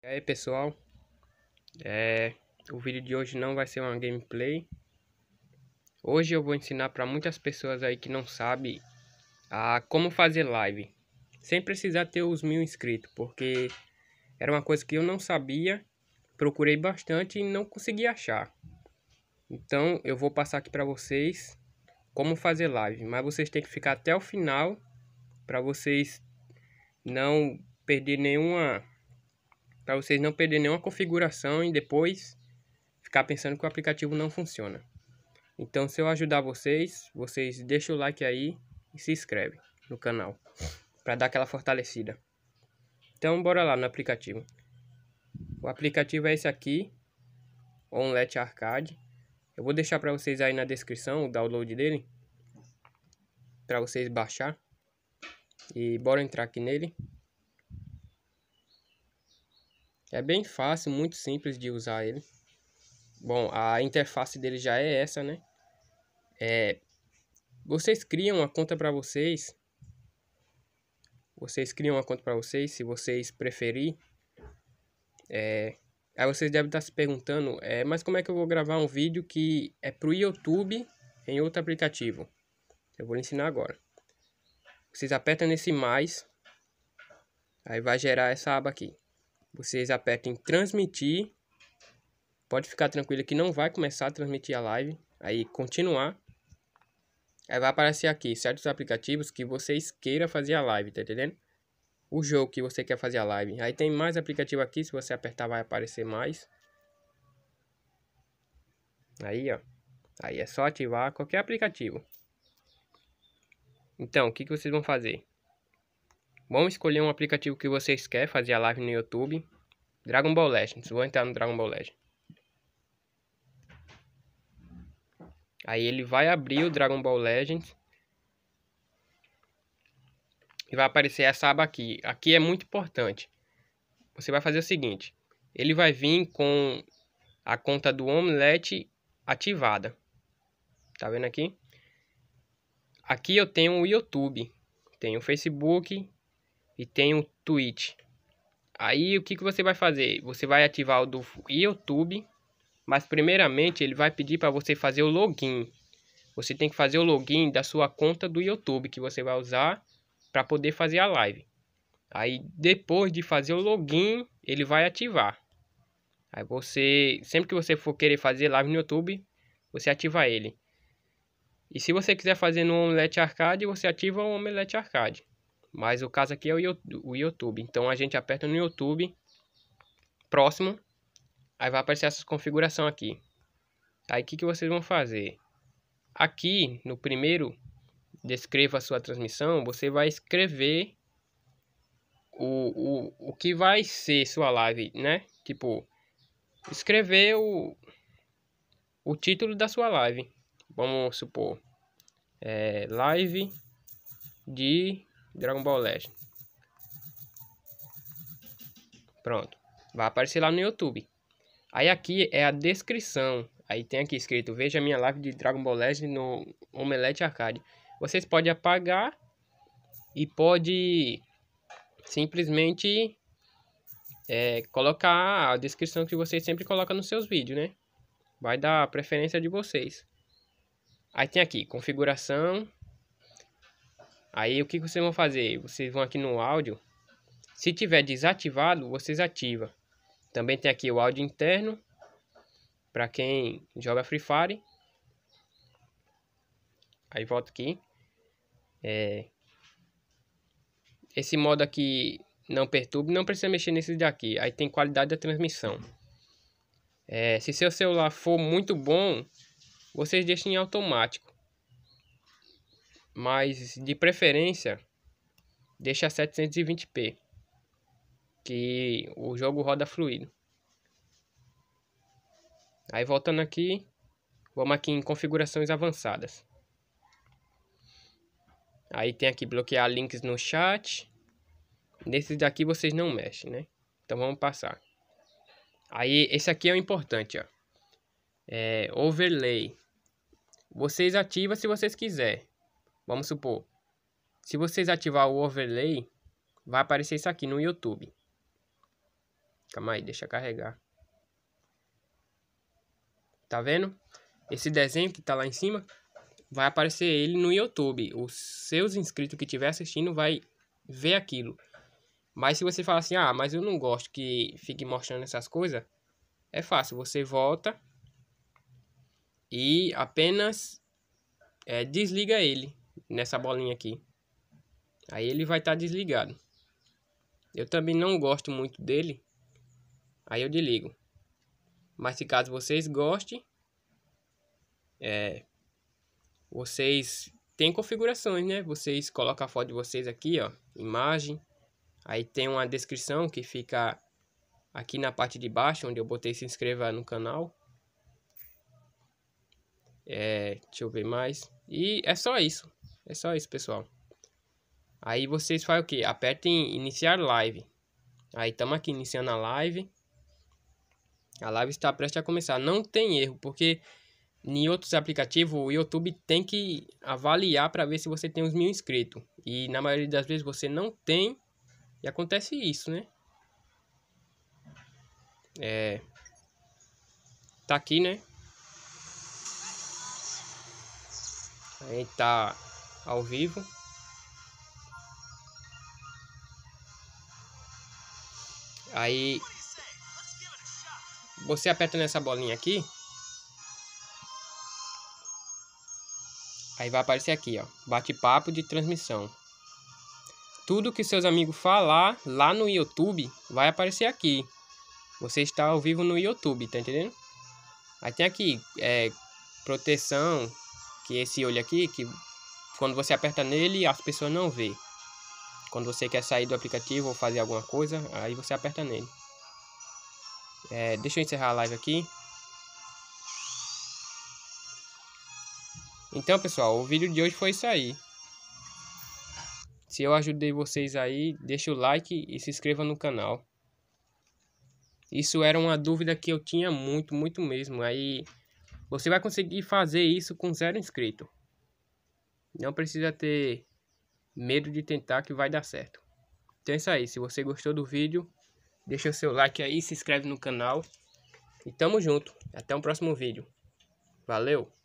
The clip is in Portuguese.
E aí pessoal, é, o vídeo de hoje não vai ser uma gameplay. Hoje eu vou ensinar para muitas pessoas aí que não sabem a como fazer live. Sem precisar ter os mil inscritos, porque era uma coisa que eu não sabia, procurei bastante e não consegui achar. Então eu vou passar aqui para vocês como fazer live, mas vocês têm que ficar até o final para vocês não perder nenhuma para vocês não perderem nenhuma configuração e depois ficar pensando que o aplicativo não funciona. Então, se eu ajudar vocês, vocês deixam o like aí e se inscreve no canal para dar aquela fortalecida. Então, bora lá no aplicativo. O aplicativo é esse aqui, Onlet Arcade. Eu vou deixar para vocês aí na descrição o download dele para vocês baixar. E bora entrar aqui nele. É bem fácil, muito simples de usar ele. Bom, a interface dele já é essa, né? É, vocês criam uma conta para vocês. Vocês criam uma conta para vocês, se vocês preferirem. É, aí vocês devem estar se perguntando, é, mas como é que eu vou gravar um vídeo que é para o YouTube em outro aplicativo? Eu vou lhe ensinar agora. Vocês apertam nesse mais, aí vai gerar essa aba aqui. Vocês apertem transmitir. Pode ficar tranquilo que não vai começar a transmitir a live. Aí continuar. Aí vai aparecer aqui certos aplicativos que vocês queiram fazer a live, tá entendendo? O jogo que você quer fazer a live. Aí tem mais aplicativo aqui, se você apertar vai aparecer mais. Aí, ó. Aí é só ativar qualquer aplicativo. Então, o que, que vocês vão fazer? Vão escolher um aplicativo que vocês querem fazer a live no YouTube. Dragon Ball Legends. Vou entrar no Dragon Ball Legends. Aí ele vai abrir o Dragon Ball Legends. E vai aparecer essa aba aqui. Aqui é muito importante. Você vai fazer o seguinte. Ele vai vir com a conta do Omelete ativada. Tá vendo aqui? Aqui eu tenho o YouTube. Tenho o Facebook, e tem o tweet. Aí o que, que você vai fazer? Você vai ativar o do YouTube, mas primeiramente ele vai pedir para você fazer o login. Você tem que fazer o login da sua conta do YouTube que você vai usar para poder fazer a live. Aí depois de fazer o login, ele vai ativar. Aí você, sempre que você for querer fazer live no YouTube, você ativa ele. E se você quiser fazer no Omelette Arcade, você ativa o Omelette Arcade. Mas o caso aqui é o YouTube. Então a gente aperta no YouTube. Próximo. Aí vai aparecer essas configuração aqui. Aí o que, que vocês vão fazer? Aqui no primeiro descreva a sua transmissão, você vai escrever o, o, o que vai ser sua live, né? Tipo, escrever o, o título da sua live. Vamos supor, é, live de Dragon Ball Legend. Pronto. Vai aparecer lá no YouTube. Aí aqui é a descrição. Aí tem aqui escrito, veja minha live de Dragon Ball Legend no Omelete Arcade. Vocês podem apagar e pode simplesmente é, colocar a descrição que vocês sempre colocam nos seus vídeos, né? Vai dar preferência de vocês. Aí tem aqui, configuração, Aí o que vocês vão fazer? Vocês vão aqui no áudio. Se tiver desativado, vocês ativam. Também tem aqui o áudio interno para quem joga Free Fire. Aí volto aqui. É... Esse modo aqui não perturbe, não precisa mexer nesse daqui. Aí tem qualidade da transmissão. É... se seu celular for muito bom, vocês deixam em automático mas assim, de preferência deixa 720p, que o jogo roda fluido. Aí voltando aqui, vamos aqui em configurações avançadas. Aí tem aqui bloquear links no chat. Nesses daqui vocês não mexem, né? Então vamos passar. Aí esse aqui é o importante, ó. É, overlay. Vocês ativa se vocês quiserem. Vamos supor, se vocês ativar o overlay, vai aparecer isso aqui no YouTube. Calma aí, deixa carregar. Tá vendo? Esse desenho que tá lá em cima, vai aparecer ele no YouTube. Os seus inscritos que estiver assistindo vai ver aquilo. Mas se você falar assim, ah, mas eu não gosto que fique mostrando essas coisas, é fácil. Você volta e apenas é, desliga ele nessa bolinha aqui. Aí ele vai estar tá desligado. Eu também não gosto muito dele, aí eu desligo. Mas se caso vocês gostem, é, vocês têm configurações, né? Vocês colocam a foto de vocês aqui, ó, imagem. Aí tem uma descrição que fica aqui na parte de baixo, onde eu botei se inscreva no canal. É, deixa eu ver mais. E é só isso. É só isso, pessoal. Aí vocês fazem o que? Apertem iniciar live. Aí estamos aqui iniciando a live. A live está prestes a começar. Não tem erro, porque em outros aplicativos o YouTube tem que avaliar para ver se você tem os mil inscritos. E na maioria das vezes você não tem. E acontece isso, né? É. Tá aqui, né? A gente tá ao vivo. Aí você aperta nessa bolinha aqui. Aí vai aparecer aqui, ó, bate-papo de transmissão. Tudo que seus amigos falar lá no YouTube vai aparecer aqui. Você está ao vivo no YouTube, tá entendendo? Aí tem aqui, é, proteção, que é esse olho aqui, que quando você aperta nele, as pessoas não vê. Quando você quer sair do aplicativo ou fazer alguma coisa, aí você aperta nele. É, deixa eu encerrar a live aqui. Então, pessoal, o vídeo de hoje foi isso aí. Se eu ajudei vocês aí, deixa o like e se inscreva no canal. Isso era uma dúvida que eu tinha muito, muito mesmo. Aí você vai conseguir fazer isso com zero inscrito. Não precisa ter medo de tentar que vai dar certo. Então é isso aí. Se você gostou do vídeo, deixa o seu like aí, se inscreve no canal. E tamo junto. Até o próximo vídeo. Valeu!